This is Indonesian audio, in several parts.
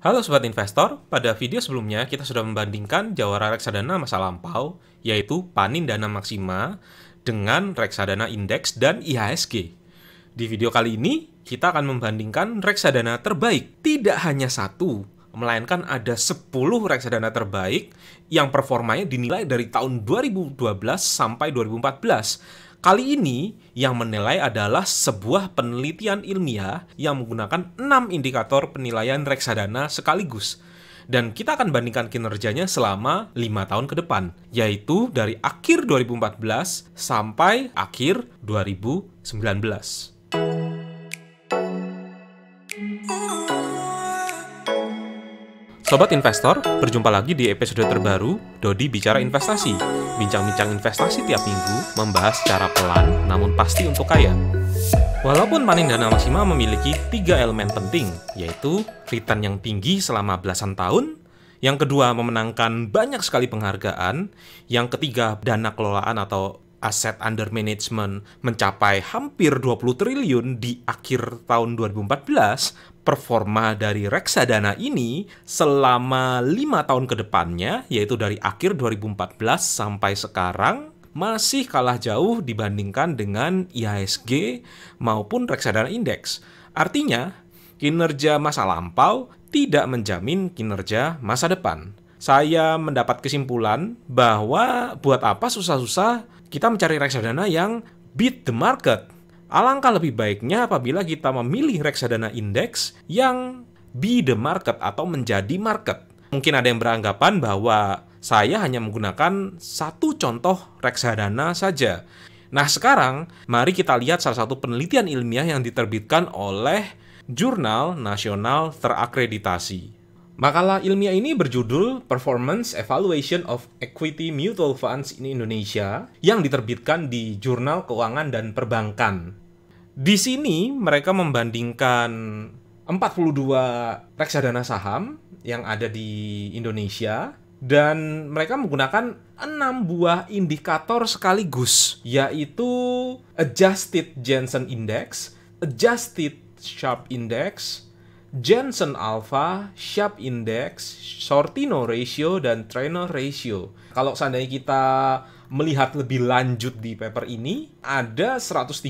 Halo Sobat Investor, pada video sebelumnya kita sudah membandingkan jawara reksadana masa lampau, yaitu Panin Dana Maksima, dengan reksadana indeks dan IHSG. Di video kali ini, kita akan membandingkan reksadana terbaik. Tidak hanya satu, melainkan ada 10 reksadana terbaik yang performanya dinilai dari tahun 2012 sampai 2014 Kali ini yang menilai adalah sebuah penelitian ilmiah yang menggunakan 6 indikator penilaian reksadana sekaligus dan kita akan bandingkan kinerjanya selama lima tahun ke depan, yaitu dari akhir 2014 sampai akhir 2019. Sobat investor, berjumpa lagi di episode terbaru Dodi Bicara Investasi. Bincang-bincang investasi tiap minggu membahas secara pelan namun pasti untuk kaya. Walaupun panen dana maksimal memiliki tiga elemen penting, yaitu return yang tinggi selama belasan tahun, yang kedua memenangkan banyak sekali penghargaan, yang ketiga dana kelolaan atau aset under management mencapai hampir 20 triliun di akhir tahun 2014 performa dari reksadana ini selama lima tahun ke depannya, yaitu dari akhir 2014 sampai sekarang, masih kalah jauh dibandingkan dengan IHSG maupun reksadana indeks. Artinya, kinerja masa lampau tidak menjamin kinerja masa depan. Saya mendapat kesimpulan bahwa buat apa susah-susah kita mencari reksadana yang beat the market Alangkah lebih baiknya apabila kita memilih reksadana indeks yang be the market atau menjadi market. Mungkin ada yang beranggapan bahwa saya hanya menggunakan satu contoh reksadana saja. Nah, sekarang mari kita lihat salah satu penelitian ilmiah yang diterbitkan oleh Jurnal Nasional Terakreditasi. Makalah ilmiah ini berjudul Performance Evaluation of Equity Mutual Funds in Indonesia yang diterbitkan di Jurnal Keuangan dan Perbankan. Di sini mereka membandingkan 42 reksadana saham yang ada di Indonesia dan mereka menggunakan enam buah indikator sekaligus yaitu Adjusted Jensen Index, Adjusted Sharpe Index, Jensen Alpha, Sharpe Index, Sortino Ratio, dan Trainer Ratio. Kalau seandainya kita melihat lebih lanjut di paper ini, ada 133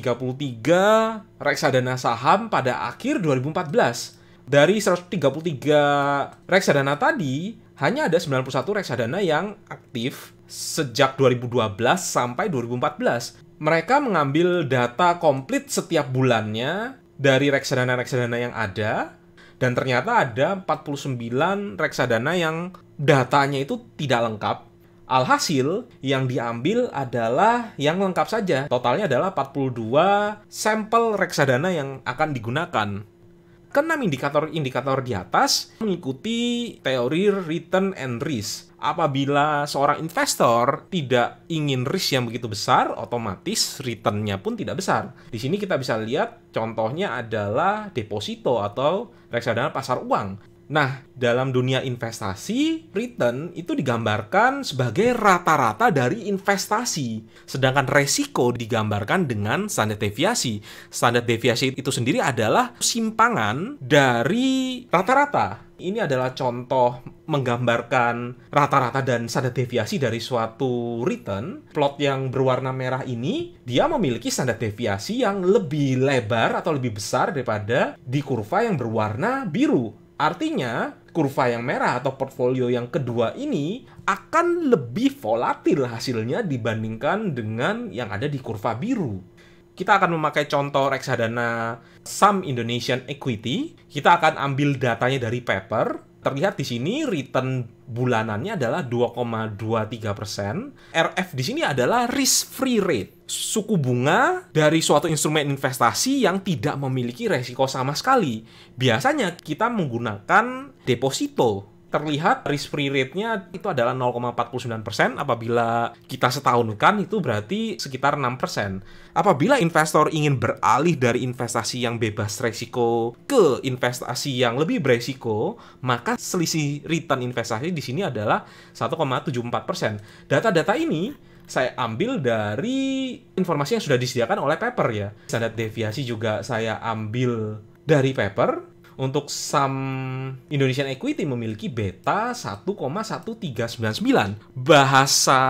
reksadana saham pada akhir 2014. Dari 133 reksadana tadi, hanya ada 91 reksadana yang aktif sejak 2012 sampai 2014. Mereka mengambil data komplit setiap bulannya dari reksadana-reksadana yang ada, dan ternyata ada 49 reksadana yang datanya itu tidak lengkap Alhasil, yang diambil adalah yang lengkap saja. Totalnya adalah 42 sampel reksadana yang akan digunakan. Kenam indikator-indikator di atas mengikuti teori return and risk. Apabila seorang investor tidak ingin risk yang begitu besar, otomatis returnnya pun tidak besar. Di sini kita bisa lihat contohnya adalah deposito atau reksadana pasar uang. Nah, dalam dunia investasi, return itu digambarkan sebagai rata-rata dari investasi, sedangkan resiko digambarkan dengan standar deviasi. Standar deviasi itu sendiri adalah simpangan dari rata-rata ini adalah contoh menggambarkan rata-rata dan standar deviasi dari suatu return. Plot yang berwarna merah ini, dia memiliki standar deviasi yang lebih lebar atau lebih besar daripada di kurva yang berwarna biru. Artinya, kurva yang merah atau portfolio yang kedua ini akan lebih volatil hasilnya dibandingkan dengan yang ada di kurva biru. Kita akan memakai contoh reksadana Sam Indonesian Equity. Kita akan ambil datanya dari paper terlihat di sini return bulanannya adalah 2,23 persen. RF di sini adalah risk free rate, suku bunga dari suatu instrumen investasi yang tidak memiliki resiko sama sekali. Biasanya kita menggunakan deposito terlihat risk free rate-nya itu adalah 0,49% apabila kita setahunkan itu berarti sekitar 6%. Apabila investor ingin beralih dari investasi yang bebas resiko ke investasi yang lebih beresiko, maka selisih return investasi di sini adalah 1,74%. Data-data ini saya ambil dari informasi yang sudah disediakan oleh paper ya. Standar deviasi juga saya ambil dari paper untuk saham Indonesian Equity memiliki beta sembilan. Bahasa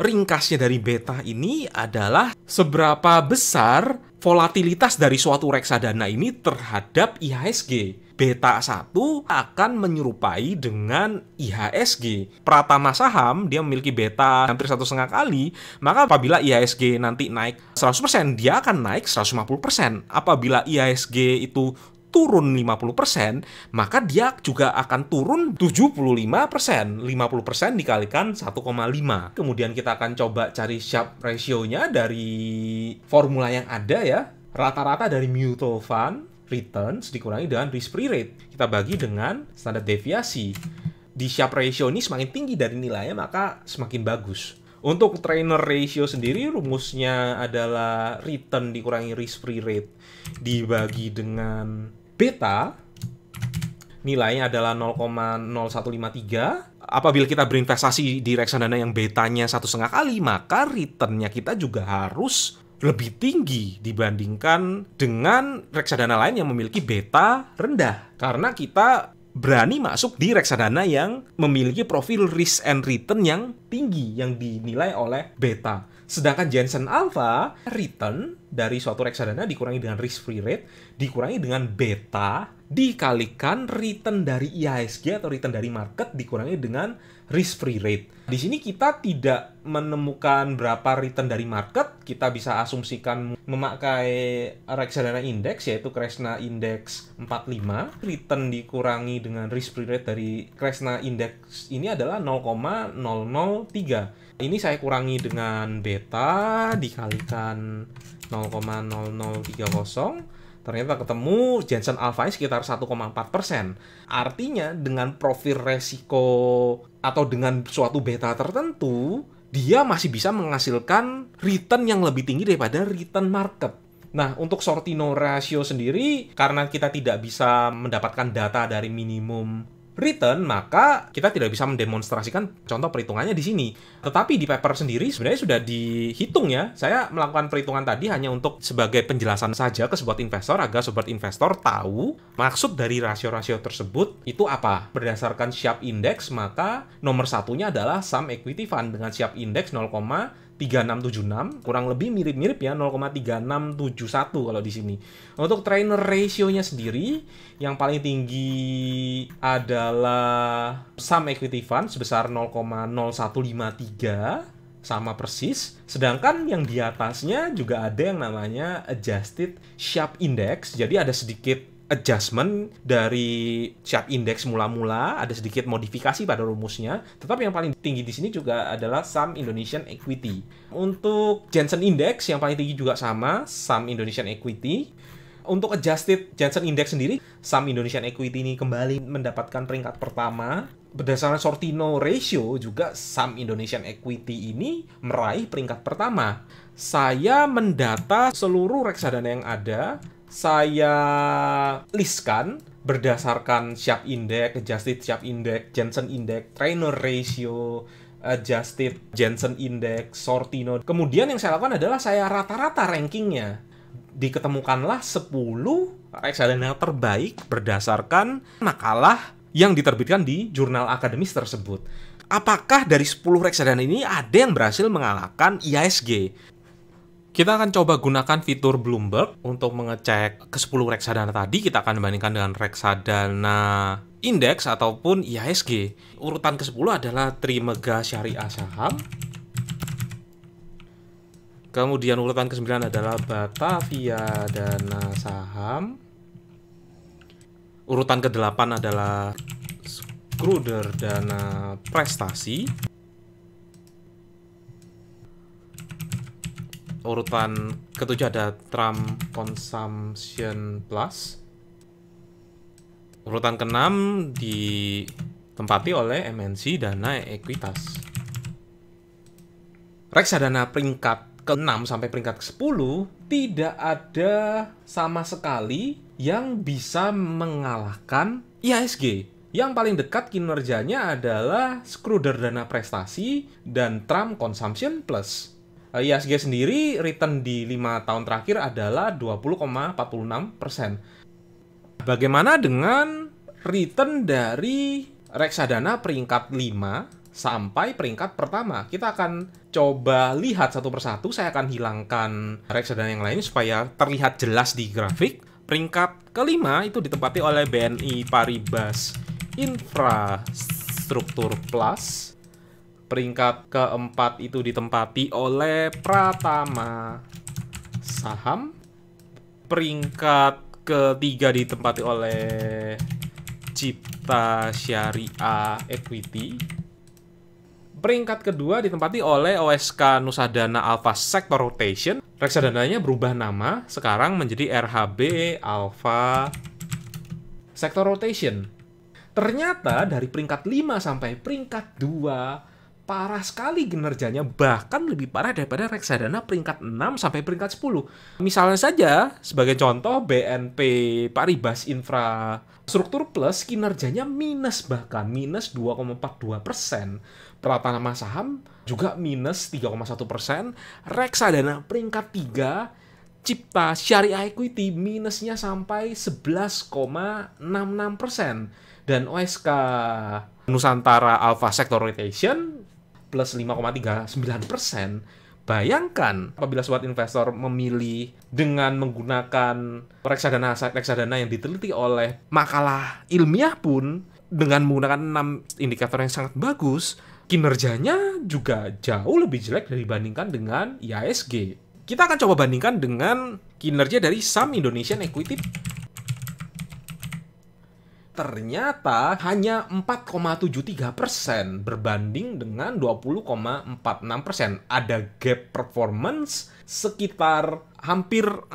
ringkasnya dari beta ini adalah seberapa besar volatilitas dari suatu reksadana ini terhadap IHSG. Beta 1 akan menyerupai dengan IHSG. Pratama saham dia memiliki beta hampir satu setengah kali, maka apabila IHSG nanti naik 100%, dia akan naik 150%. Apabila IHSG itu turun 50%, maka dia juga akan turun 75%. 50% dikalikan 1,5. Kemudian kita akan coba cari sharp ratio-nya dari formula yang ada ya. Rata-rata dari mutual fund returns dikurangi dengan risk free rate. Kita bagi dengan standar deviasi. Di sharp ratio ini semakin tinggi dari nilainya maka semakin bagus. Untuk trainer ratio sendiri rumusnya adalah return dikurangi risk free rate dibagi dengan beta nilainya adalah 0,0153. Apabila kita berinvestasi di reksadana yang betanya satu setengah kali, maka returnnya kita juga harus lebih tinggi dibandingkan dengan reksadana lain yang memiliki beta rendah. Karena kita berani masuk di reksadana yang memiliki profil risk and return yang tinggi yang dinilai oleh beta. Sedangkan Jensen Alpha return dari suatu reksadana dikurangi dengan risk free rate, dikurangi dengan beta dikalikan return dari e IHSG atau return dari market dikurangi dengan risk free rate. Di sini kita tidak menemukan berapa return dari market, kita bisa asumsikan memakai reksadana indeks yaitu Kresna Index 45. Return dikurangi dengan risk free rate dari Kresna Index ini adalah 0,003. Ini saya kurangi dengan beta dikalikan 0,0030 ternyata ketemu Jensen Alpha sekitar 1,4 persen. Artinya dengan profil resiko atau dengan suatu beta tertentu, dia masih bisa menghasilkan return yang lebih tinggi daripada return market. Nah, untuk Sortino ratio sendiri, karena kita tidak bisa mendapatkan data dari minimum Return maka kita tidak bisa mendemonstrasikan contoh perhitungannya di sini. Tetapi di paper sendiri sebenarnya sudah dihitung ya. Saya melakukan perhitungan tadi hanya untuk sebagai penjelasan saja ke sobat investor agar sobat investor tahu maksud dari rasio-rasio tersebut itu apa. Berdasarkan siap Index maka nomor satunya adalah sum equity fund dengan siap Index 0, 3676 kurang lebih mirip-mirip ya 0,3671 kalau di sini. Untuk trainer ratio-nya sendiri yang paling tinggi adalah sam equity fund sebesar 0,0153 sama persis. Sedangkan yang di atasnya juga ada yang namanya adjusted sharp index. Jadi ada sedikit adjustment dari sharp index mula-mula, ada sedikit modifikasi pada rumusnya. Tetapi yang paling tinggi di sini juga adalah sum Indonesian equity. Untuk Jensen index yang paling tinggi juga sama, sum Indonesian equity. Untuk adjusted Jensen index sendiri, sum Indonesian equity ini kembali mendapatkan peringkat pertama. Berdasarkan Sortino ratio juga sum Indonesian equity ini meraih peringkat pertama. Saya mendata seluruh reksadana yang ada saya listkan berdasarkan Sharp Index, Adjusted Sharp Index, Jensen Index, Trainer Ratio, Adjusted Jensen Index, Sortino. Kemudian yang saya lakukan adalah saya rata-rata rankingnya. Diketemukanlah 10 reksadana terbaik berdasarkan makalah yang diterbitkan di jurnal akademis tersebut. Apakah dari 10 reksadana ini ada yang berhasil mengalahkan IASG? Kita akan coba gunakan fitur Bloomberg untuk mengecek ke 10 reksadana tadi. Kita akan bandingkan dengan reksadana indeks ataupun IHSG. Urutan ke-10 adalah Trimega Syariah Saham. Kemudian urutan ke-9 adalah Batavia Dana Saham. Urutan ke-8 adalah Scruder Dana Prestasi. urutan ketujuh ada Trump Consumption Plus. Urutan keenam ditempati oleh MNC Dana Ekuitas. Reksadana peringkat ke-6 sampai peringkat ke-10 tidak ada sama sekali yang bisa mengalahkan IHSG. Yang paling dekat kinerjanya adalah Dana Prestasi dan Trump Consumption Plus uh, eh, ISG iya, sendiri return di lima tahun terakhir adalah 20,46 persen. Bagaimana dengan return dari reksadana peringkat 5 sampai peringkat pertama? Kita akan coba lihat satu persatu. Saya akan hilangkan reksadana yang lain supaya terlihat jelas di grafik. Peringkat kelima itu ditempati oleh BNI Paribas Infrastruktur Plus Peringkat keempat itu ditempati oleh Pratama Saham. Peringkat ketiga ditempati oleh Cipta Syariah Equity. Peringkat kedua ditempati oleh OSK Nusadana Alpha Sector Rotation. Reksadananya berubah nama, sekarang menjadi RHB Alpha Sector Rotation ternyata dari peringkat 5 sampai peringkat 2 parah sekali kinerjanya, bahkan lebih parah daripada reksadana peringkat 6 sampai peringkat 10. Misalnya saja, sebagai contoh, BNP Paribas Infrastruktur Plus kinerjanya minus bahkan, minus 2,42 persen. Pratama saham juga minus 3,1 persen. Reksadana peringkat 3 Cipta Syariah Equity minusnya sampai 11,66 persen dan OSK Nusantara Alpha Sector Rotation plus 5,39 persen. Bayangkan apabila suatu investor memilih dengan menggunakan reksadana reksadana yang diteliti oleh makalah ilmiah pun dengan menggunakan enam indikator yang sangat bagus, kinerjanya juga jauh lebih jelek dibandingkan dengan IASG. Kita akan coba bandingkan dengan kinerja dari Saham Indonesian Equity ternyata hanya 4,73 persen berbanding dengan 20,46 persen. Ada gap performance sekitar hampir 16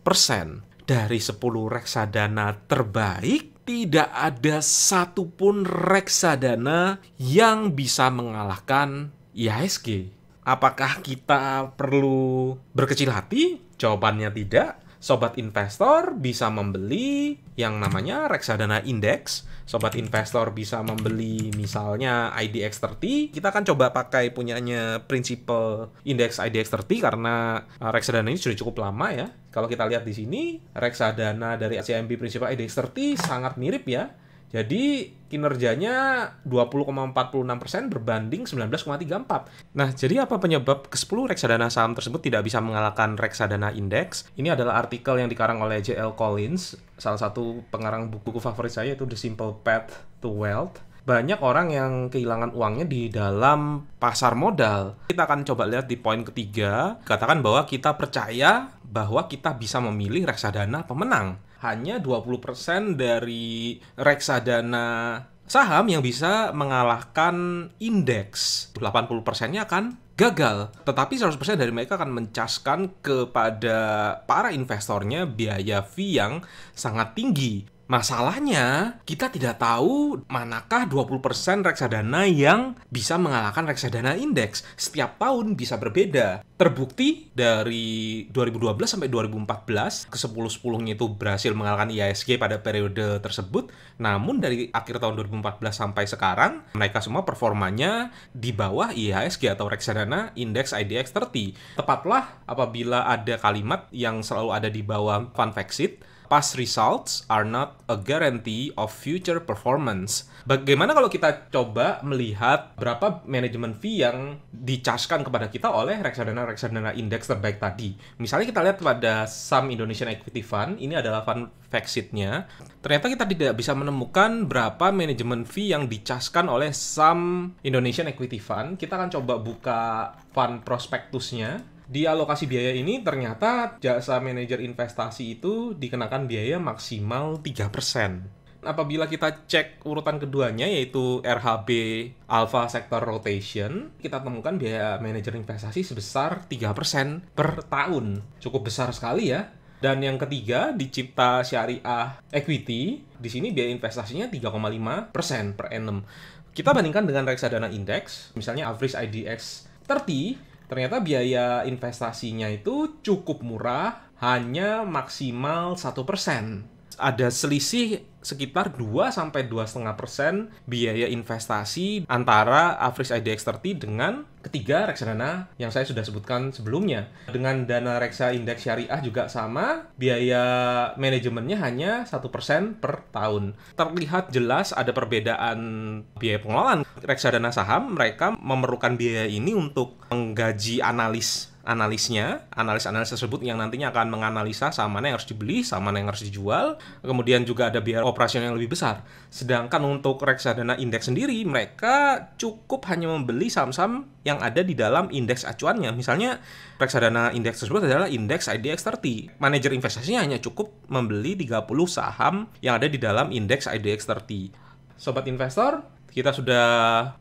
persen. Dari 10 reksadana terbaik, tidak ada satupun reksadana yang bisa mengalahkan IHSG. Apakah kita perlu berkecil hati? Jawabannya tidak sobat investor bisa membeli yang namanya reksadana indeks. Sobat investor bisa membeli misalnya IDX30. Kita akan coba pakai punyanya prinsipal indeks IDX30 karena uh, reksadana ini sudah cukup lama ya. Kalau kita lihat di sini, reksadana dari ACMB prinsipal IDX30 sangat mirip ya jadi kinerjanya 20,46% berbanding 19,34. Nah, jadi apa penyebab ke-10 reksadana saham tersebut tidak bisa mengalahkan reksadana indeks? Ini adalah artikel yang dikarang oleh J.L. Collins, salah satu pengarang buku favorit saya yaitu The Simple Path to Wealth banyak orang yang kehilangan uangnya di dalam pasar modal. Kita akan coba lihat di poin ketiga, katakan bahwa kita percaya bahwa kita bisa memilih reksadana pemenang hanya 20% dari reksadana saham yang bisa mengalahkan indeks. 80%-nya akan gagal. Tetapi 100% dari mereka akan mencaskan kepada para investornya biaya fee yang sangat tinggi. Masalahnya, kita tidak tahu manakah 20% reksadana yang bisa mengalahkan reksadana indeks. Setiap tahun bisa berbeda. Terbukti dari 2012 sampai 2014, ke 10 10 itu berhasil mengalahkan IISG pada periode tersebut. Namun dari akhir tahun 2014 sampai sekarang, mereka semua performanya di bawah IISG atau reksadana indeks IDX 30. Tepatlah apabila ada kalimat yang selalu ada di bawah fund exit, past results are not a guarantee of future performance. Bagaimana kalau kita coba melihat berapa manajemen fee yang dicaskan kepada kita oleh reksadana-reksadana indeks terbaik tadi. Misalnya kita lihat pada saham Indonesian Equity Fund, ini adalah fund fact nya Ternyata kita tidak bisa menemukan berapa manajemen fee yang dicaskan oleh saham Indonesian Equity Fund. Kita akan coba buka fund prospektusnya di alokasi biaya ini ternyata jasa manajer investasi itu dikenakan biaya maksimal 3%. Apabila kita cek urutan keduanya yaitu RHB Alpha Sector Rotation, kita temukan biaya manajer investasi sebesar 3% per tahun. Cukup besar sekali ya. Dan yang ketiga dicipta Syariah Equity, di sini biaya investasinya 3,5% per annum. Kita bandingkan dengan reksadana indeks, misalnya average IDX 30 ternyata biaya investasinya itu cukup murah, hanya maksimal satu persen ada selisih sekitar 2 sampai 2,5 persen biaya investasi antara average IDX30 dengan ketiga reksadana yang saya sudah sebutkan sebelumnya. Dengan dana reksa indeks syariah juga sama, biaya manajemennya hanya satu persen per tahun. Terlihat jelas ada perbedaan biaya pengelolaan reksadana saham, mereka memerlukan biaya ini untuk menggaji analis analisnya, analis-analis tersebut yang nantinya akan menganalisa saham mana yang harus dibeli, saham mana yang harus dijual, kemudian juga ada biaya operasional yang lebih besar. Sedangkan untuk reksadana indeks sendiri, mereka cukup hanya membeli saham-saham yang ada di dalam indeks acuannya. Misalnya, reksadana indeks tersebut adalah indeks IDX30. Manajer investasinya hanya cukup membeli 30 saham yang ada di dalam indeks IDX30. Sobat investor, kita sudah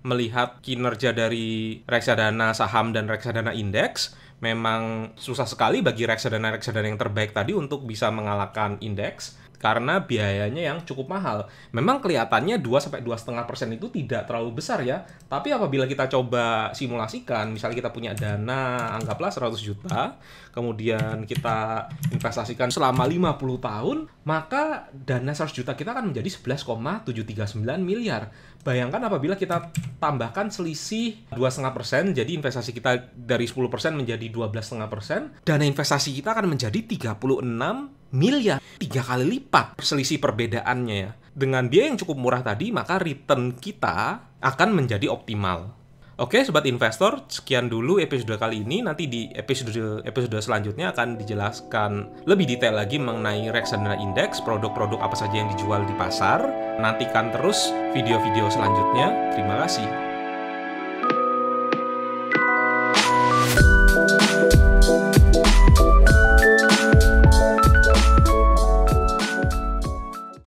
melihat kinerja dari reksadana saham dan reksadana indeks memang susah sekali bagi reksadana-reksadana yang terbaik tadi untuk bisa mengalahkan indeks karena biayanya yang cukup mahal. Memang kelihatannya 2 sampai dua setengah persen itu tidak terlalu besar ya, tapi apabila kita coba simulasikan, misalnya kita punya dana anggaplah 100 juta, kemudian kita investasikan selama 50 tahun, maka dana 100 juta kita akan menjadi 11,739 miliar. Bayangkan apabila kita tambahkan selisih dua setengah persen, jadi investasi kita dari 10% menjadi dua belas setengah persen, dana investasi kita akan menjadi 36 miliar, tiga kali lipat selisih perbedaannya ya. Dengan biaya yang cukup murah tadi, maka return kita akan menjadi optimal. Oke, sobat investor, sekian dulu episode kali ini. Nanti di episode episode selanjutnya akan dijelaskan lebih detail lagi mengenai reksadana indeks, produk-produk apa saja yang dijual di pasar. Nantikan terus video-video selanjutnya. Terima kasih.